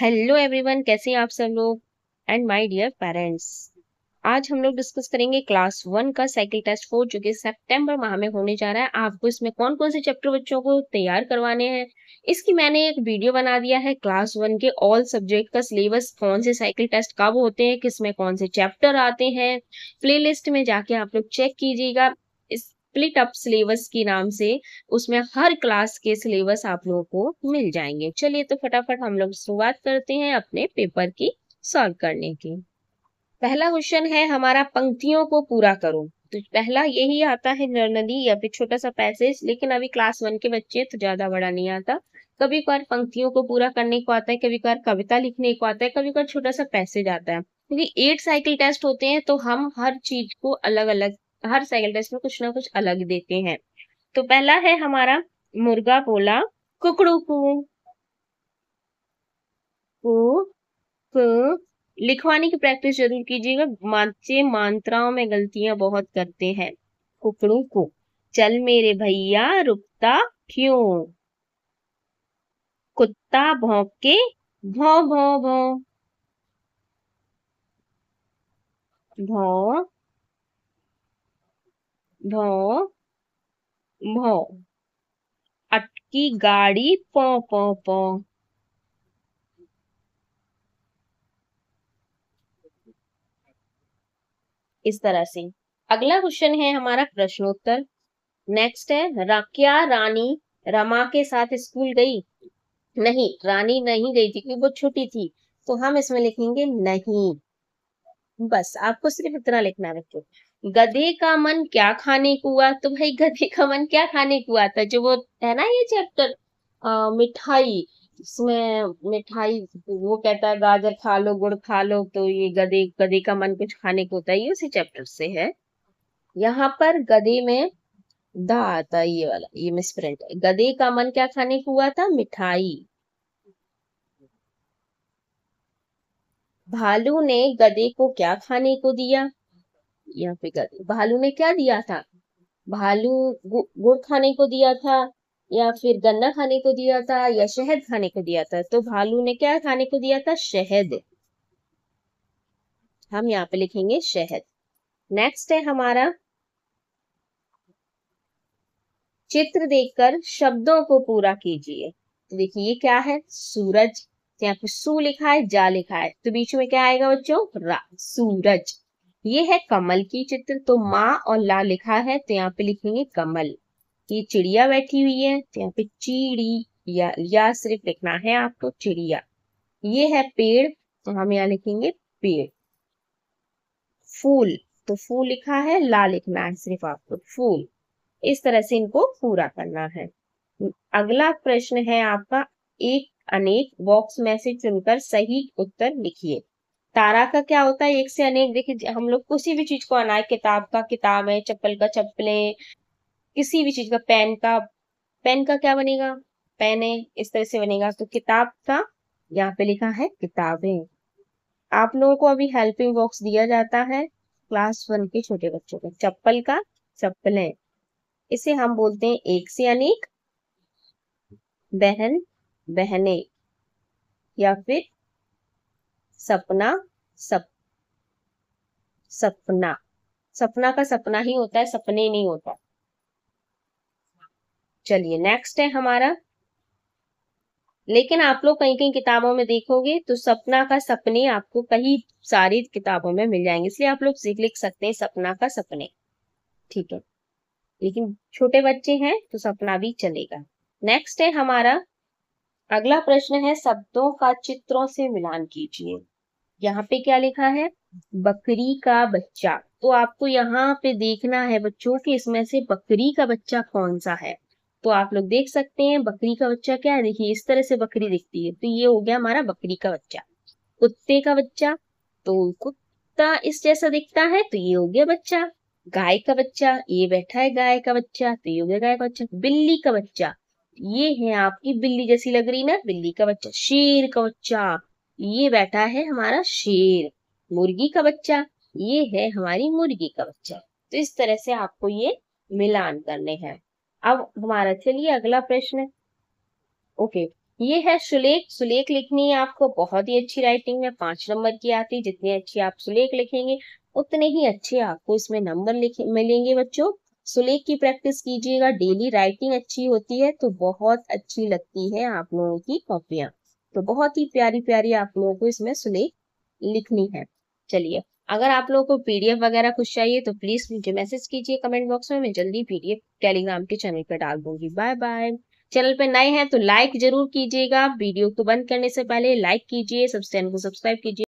hello everyone कैसे हैं आप सब लोग एंड माय डियर पेरेंट्स आज हम लोग डिस्कस करेंगे क्लास वन का साइकिल टेस्ट फोर जो कि सितंबर माह में होने जा रहा है आपको इसमें कौन कौन से चैप्टर बच्चों को तैयार करवाने हैं इसकी मैंने एक वीडियो बना दिया है क्लास वन के ऑल सब्जेक्ट का सिलेबस कौन से साइकिल टेस्ट कब होते हैं किसमें कौन से चैप्टर आते हैं प्ले में जाके आप लोग चेक कीजिएगा स्प्लिट अप सिलेबस के नाम से उसमें हर क्लास के सिलेबस आप लोगों को मिल जाएंगे चलिए तो फटाफट हम लोग शुरुआत करते हैं अपने पेपर की सॉल्व करने की पहला क्वेश्चन है हमारा पंक्तियों को पूरा करो तो पहला यही आता है जर्नली या फिर छोटा सा पैसेज लेकिन अभी क्लास वन के बच्चे तो ज्यादा बड़ा नहीं आता कभी कभार पंक्तियों को पूरा करने को आता है कभी कभार कविता लिखने को आता है कभी कभार छोटा सा पैसेज आता है क्योंकि एट साइकिल टेस्ट होते हैं तो हम हर चीज को अलग अलग हर साइकिल टेस्ट में कुछ ना कुछ अलग देते हैं तो पहला है हमारा मुर्गा बोला कुकड़ू कु लिखवाने की प्रैक्टिस जरूर कीजिएगा मांचे मात्राओं में गलतियां बहुत करते हैं कुकड़ू को चल मेरे भैया रुकता क्यों कुत्ता भौंक के भौ भौ भौ भौ भ भ अटकी गाड़ी प प प इस तरह से अगला क्वेश्चन है हमारा प्रश्नोत्तर नेक्स्ट है रा, क्या रानी रमा के साथ स्कूल गई नहीं रानी नहीं गई थी क्योंकि वो छुट्टी थी तो हम इसमें लिखेंगे नहीं बस आपको सिर्फ इतना लिखना है बच्चों गधे का मन क्या खाने को हुआ तो भाई गधे का मन क्या खाने को हुआ था जो वो है ना ये चैप्टर मिठाई इसमें मिठाई वो कहता है गाजर खा लो गुड़ खा लो तो ये गधे गधे का मन कुछ खाने को होता है ये उसी चैप्टर से है यहाँ पर गधे में दा आता है ये वाला ये मिस प्रिंट है गधे का मन क्या खाने को हुआ था मिठाई भालू ने गधे को क्या खाने को दिया यहाँ फिगर भालू ने क्या दिया था भालू गु, गुड़ खाने को दिया था या फिर गन्ना खाने को दिया था या शहद खाने को दिया था तो भालू ने क्या खाने को दिया था शहद हम यहाँ पे लिखेंगे शहद नेक्स्ट है हमारा चित्र देखकर शब्दों को पूरा कीजिए तो देखिए ये क्या है सूरज यहाँ पे सू लिखा है जा लिखा है तो बीच में क्या आएगा बच्चों रा सूरज ये है कमल की चित्र तो माँ और ला लिखा है तो यहाँ पे लिखेंगे कमल ये चिड़िया बैठी हुई है तो यहाँ पे चिड़ी या, या सिर्फ लिखना है आपको चिड़िया ये है पेड़ तो हम यहाँ लिखेंगे पेड़ फूल तो फूल लिखा है ला लिखना है सिर्फ आपको फूल इस तरह से इनको पूरा करना है अगला प्रश्न है आपका एक अनेक बॉक्स में से चुनकर सही उत्तर लिखिए तारा का क्या होता है एक से अनेक देखिए हम लोग किसी भी चीज को अनाय किताब का किताब है चप्पल का चप्पलें किसी भी चीज का पेन का पेन का क्या बनेगा पेन है इस तरह से बनेगा तो किताब का यहाँ पे लिखा है किताबें आप लोगों को अभी हेल्पिंग बॉक्स दिया जाता है क्लास वन के छोटे बच्चों को चप्पल का चप्पलें इसे हम बोलते हैं एक से अनेक बहन बहने या फिर सपना सप सपना सपना का सपना ही होता है सपने नहीं होता चलिए नेक्स्ट है हमारा लेकिन आप लोग कहीं कहीं किताबों में देखोगे तो सपना का सपने आपको कई सारी किताबों में मिल जाएंगे इसलिए आप लोग लिख सकते हैं सपना का सपने ठीक है लेकिन छोटे बच्चे हैं तो सपना भी चलेगा नेक्स्ट है हमारा अगला प्रश्न है शब्दों का चित्रों से मिलान कीजिए यहाँ पे क्या लिखा है बकरी का बच्चा तो आपको यहाँ पे देखना है बच्चों की इसमें से बकरी का बच्चा कौन सा है तो आप लोग देख सकते हैं बकरी का बच्चा क्या है देखिए इस तरह से बकरी दिखती है तो ये हो गया हमारा बकरी का बच्चा कुत्ते का बच्चा तो कुत्ता इस जैसा दिखता है तो ये हो गया बच्चा गाय का बच्चा ये बैठा है गाय का बच्चा तो ये हो गया गाय का बच्चा बिल्ली का बच्चा ये है आपकी बिल्ली जैसी लग रही ना बिल्ली का बच्चा शेर का बच्चा ये बैठा है हमारा शेर मुर्गी का बच्चा ये है हमारी मुर्गी का बच्चा तो इस तरह से आपको ये मिलान करने हैं अब हमारा चलिए अगला प्रश्न ओके ये है सुलेख सुलेख लिखनी है आपको बहुत ही अच्छी राइटिंग में पांच नंबर की आती जितनी अच्छी आप सुलेख लिखेंगे उतने ही अच्छे आपको इसमें नंबर लिखे मिलेंगे बच्चों सुलेख की प्रैक्टिस कीजिएगा डेली राइटिंग अच्छी होती है तो बहुत अच्छी लगती है आप लोगों की कॉपियाँ तो बहुत ही प्यारी प्यारी आप लोगों को इसमें सुलेख लिखनी है चलिए अगर आप लोगों को पीडीएफ वगैरह कुछ चाहिए तो प्लीज मुझे मैसेज कीजिए कमेंट बॉक्स में मैं जल्दी पीडीएफ टेलीग्राम के चैनल पर डाल दूंगी बाय बाय चैनल पे नए हैं तो लाइक जरूर कीजिएगा वीडियो को बंद करने से पहले लाइक कीजिए सब चैनल को सब्सक्राइब कीजिए